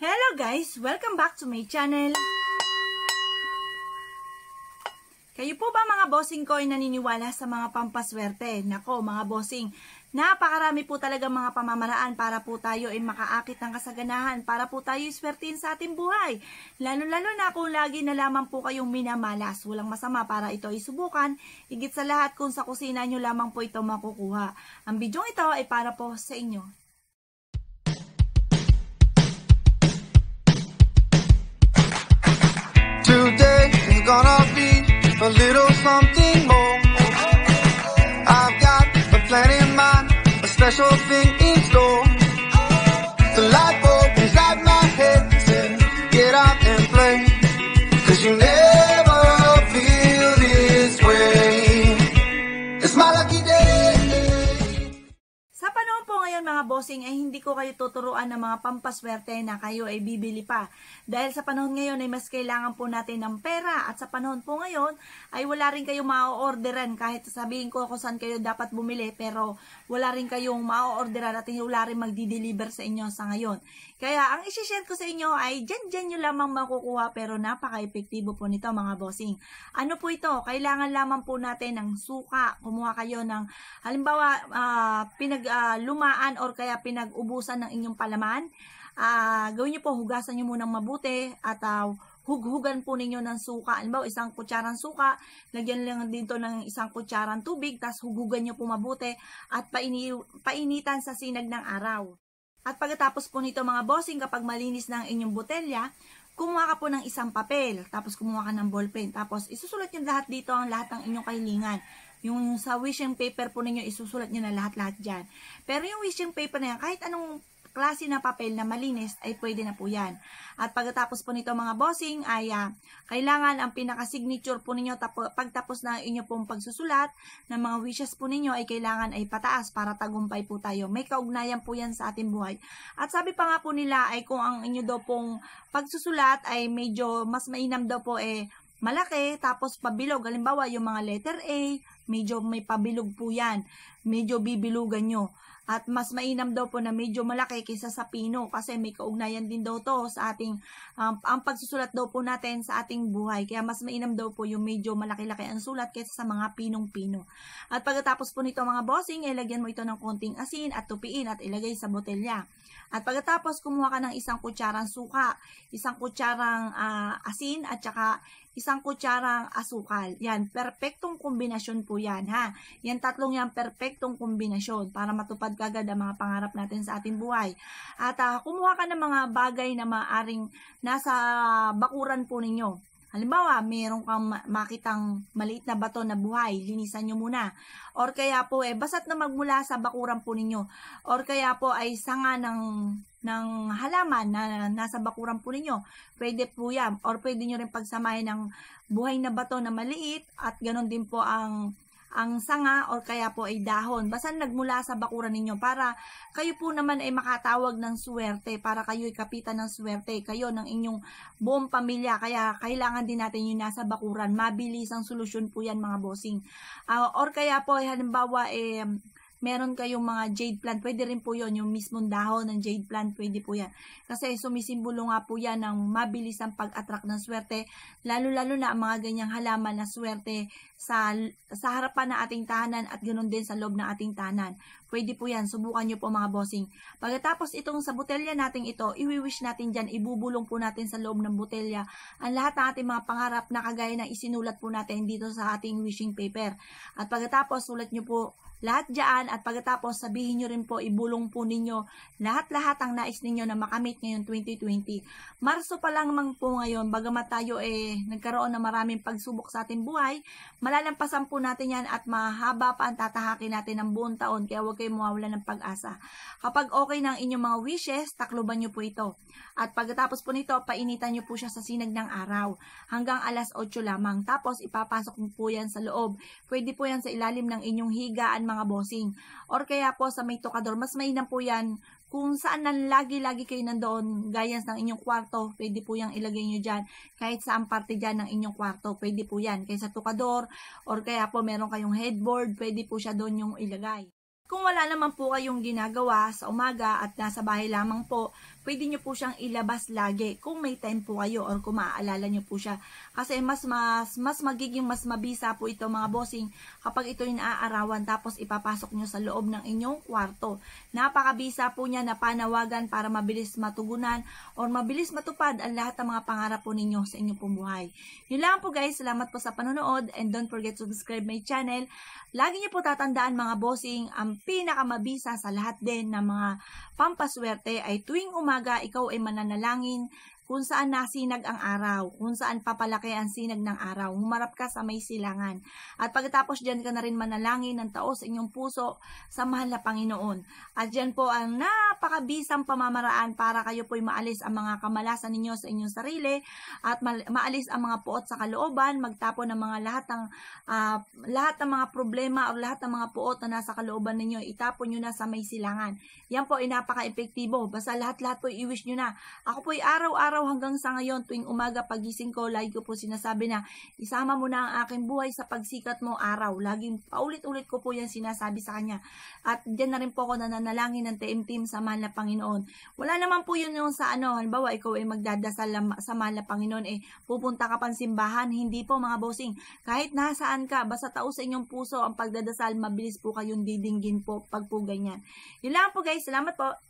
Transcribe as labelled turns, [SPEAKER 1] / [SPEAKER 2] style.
[SPEAKER 1] Hello guys! Welcome back to my channel! Kayo po ba mga bossing ko ay naniniwala sa mga pampaswerte? Nako mga bossing, napakarami po talaga mga pamamaraan para po tayo ay makaakit ng kasaganahan, para po tayo swertiin sa ating buhay. Lalo-lalo na kung lagi na lamang po kayong minamalas, walang masama para ito ay subukan, higit sa lahat kung sa kusina nyo lamang po ito makukuha. Ang bidyong ito ay para po sa inyo gonna be a little something more. I've got a plan in mind, a special thing in store. The light bulb inside my head said, get out and play. Cause you never bossing ay eh, hindi ko kayo tuturuan ng mga pampaswerte na kayo ay bibili pa. Dahil sa panahon ngayon ay mas kailangan po natin ng pera at sa panahon po ngayon ay wala rin kayong ma-orderan kahit sabihin ko kung saan kayo dapat bumili pero wala rin kayong ma-orderan at wala rin magdi-deliver sa inyo sa ngayon. Kaya ang isi-share ko sa inyo ay dyan-dyan nyo lamang makukuha pero napaka-epektibo po nito mga bossing. Ano po ito? Kailangan lamang po natin ng suka. Kumuha kayo ng halimbawa uh, ah, pinaglumaan ah, uh, or kaya kaya pinag-ubusan ng inyong palaman, uh, gawin niyo po, hugasan nyo munang mabuti at uh, hughugan po ninyo ng suka. Halimbawa, isang kutsarang suka, lagyan lang dito ng isang kutsarang tubig, tapos hugugan niyo po mabuti at paini painitan sa sinag ng araw. At pagkatapos po nito mga bossing, kapag malinis na ang inyong botelya, kumuha ka po ng isang papel, tapos kumuha ka ng ballpen, tapos isusulat yung lahat dito ang lahat ng inyong kailingan. Yung sa wishing paper po ninyo, isusulat nyo na lahat-lahat dyan. Pero yung wishing paper na yan, kahit anong klase na papel na malinis, ay pwede na po yan. At pagkatapos po nito mga bossing, ay uh, kailangan ang pinaka-signature po ninyo, tapo, pagtapos na inyo pong pagsusulat, ng mga wishes po ninyo, ay kailangan ay pataas para tagumpay po tayo. May kaugnayan po yan sa ating buhay. At sabi pa nga po nila, ay kung ang inyo daw pong pagsusulat, ay medyo mas mainam daw po eh, malaki, tapos pabilog. Halimbawa, yung mga letter A, Medyo may pabilog po yan. Medyo bibilugan nyo. At mas mainam daw po na medyo malaki kaysa sa pino kasi may kaugnayan din daw to sa ating, um, ang pagsusulat daw po natin sa ating buhay. Kaya mas mainam daw po yung medyo malaki-laki ang sulat kaysa sa mga pinong-pino. At pagkatapos po nito mga bossing, ilagyan eh, mo ito ng konting asin at tupiin at ilagay sa botelya. At pagkatapos kumuha ka ng isang kutsarang suka, isang kutsarang uh, asin at saka isang kutsarang asukal. Yan, perfectong kombinasyon po yan ha. Yan tatlong yan, perfectong kombinasyon para matupad kagad ang mga pangarap natin sa ating buhay. At uh, kumuha ka ng mga bagay na maaring nasa bakuran po ninyo. Halimbawa, meron kang makitang maliit na bato na buhay, linisan nyo muna. Or kaya po, eh, basat na magmula sa bakuran po ninyo. Or kaya po ay sanga ng, ng halaman na nasa bakuran po ninyo. Pwede po yan. Or pwede nyo rin pagsamahin ng buhay na bato na maliit at ganoon din po ang ang sanga or kaya po ay dahon. Basta nagmula sa bakuran ninyo para kayo po naman ay makatawag ng swerte, para kayo ay kapitan ng swerte, kayo ng inyong buong pamilya. Kaya kailangan din natin yung nasa bakuran. Mabilis ang solusyon po yan mga bossing. Uh, or kaya po, halimbawa, eh, meron kayong mga jade plant, pwede rin po yon yung mismong dahon ng jade plant, pwede po yan. Kasi sumisimbolo nga po yan ng mabilis ang pag-attract ng swerte, lalo-lalo na ang mga ganyang halaman na swerte sa, sa harapan ng ating tahanan at ganoon din sa loob ng ating tahanan. Pwede po yan, subukan nyo po mga bossing. Pagkatapos itong sa botelya natin ito, iwiwish natin dyan, ibubulong po natin sa loob ng botelya ang lahat ng ating mga pangarap na kagaya ng isinulat po natin dito sa ating wishing paper. At pagkatapos, sulat nyo po lahat dyan at pagkatapos sabihin nyo rin po, ibulong po ninyo lahat-lahat ang nais ninyo na makamit ngayong 2020. Marso pa lang mang po ngayon, bagamat tayo eh nagkaroon na maraming pagsubok sa ating buhay, malalampasan po natin yan at mahaba pa ang tatahakin natin ng buong taon, kaya huwag kayong mawawalan ng pag-asa. Kapag okay na ang inyong mga wishes, takloban nyo po ito. At pagkatapos po nito, painitan nyo po siya sa sinag ng araw hanggang alas 8 lamang. Tapos ipapasok mo po yan sa loob. Pwede po yan sa ilalim ng inyong higaan mga bossing. Or kaya po sa may tokador, mas mainam po yan. Kung saan lang lagi-lagi kayo nandoon, gaya ng inyong kwarto, pwede po yung ilagay nyo dyan. Kahit saan parte dyan ng inyong kwarto, pwede po yan. Kaysa tokador, or kaya po meron kayong headboard, pwede po siya doon yung ilagay. Kung wala naman po kayong ginagawa sa umaga at nasa bahay lamang po, pwede nyo po siyang ilabas lagi kung may time po kayo or kung maaalala nyo po siya. Kasi mas, mas, mas magiging mas mabisa po ito mga bossing kapag ito naaarawan tapos ipapasok nyo sa loob ng inyong kwarto. Napakabisa po niya na panawagan para mabilis matugunan or mabilis matupad ang lahat ng mga pangarap po ninyo sa inyong pumuhay. Yun lang po guys, salamat po sa panonood and don't forget to subscribe my channel. Lagi nyo po tatandaan mga bossing, ang um, pinakamabisa sa lahat din ng mga pampaswerte ay tuwing umaga ikaw ay mananalangin kung saan nasinag ang araw, kung saan papalaki ang sinag ng araw, humarap ka sa may silangan. At pagkatapos dyan ka na rin manalangin ng taos inyong puso sa mahal na Panginoon. At dyan po ang na napakabisang pamamaraan para kayo po'y maalis ang mga kamalasan ninyo sa inyong sarili at maalis ang mga puot sa kalooban, magtapon ng mga lahat ng uh, lahat ng mga problema o lahat ng mga puot na nasa kalooban ninyo, itapon niyo na sa may silangan. Yan po ay napaka-epektibo. Basta lahat-lahat po i-wish niyo na. Ako po ay araw-araw hanggang sa ngayon tuwing umaga pagising ko, lagi ko po sinasabi na isama mo na ang aking buhay sa pagsikat mo araw. Laging paulit-ulit ko po yan sinasabi sa kanya. At diyan na rin po ako nananalangin ng team-team sa mahal na Panginoon. Wala naman po yun yung sa ano, halimbawa ikaw ay magdadasal sa mahal na Panginoon, eh pupunta ka pang simbahan, hindi po mga bossing. Kahit nasaan ka, basta tao sa inyong puso ang pagdadasal, mabilis po kayong didinggin po pag po ganyan. Yun lang po guys, salamat po.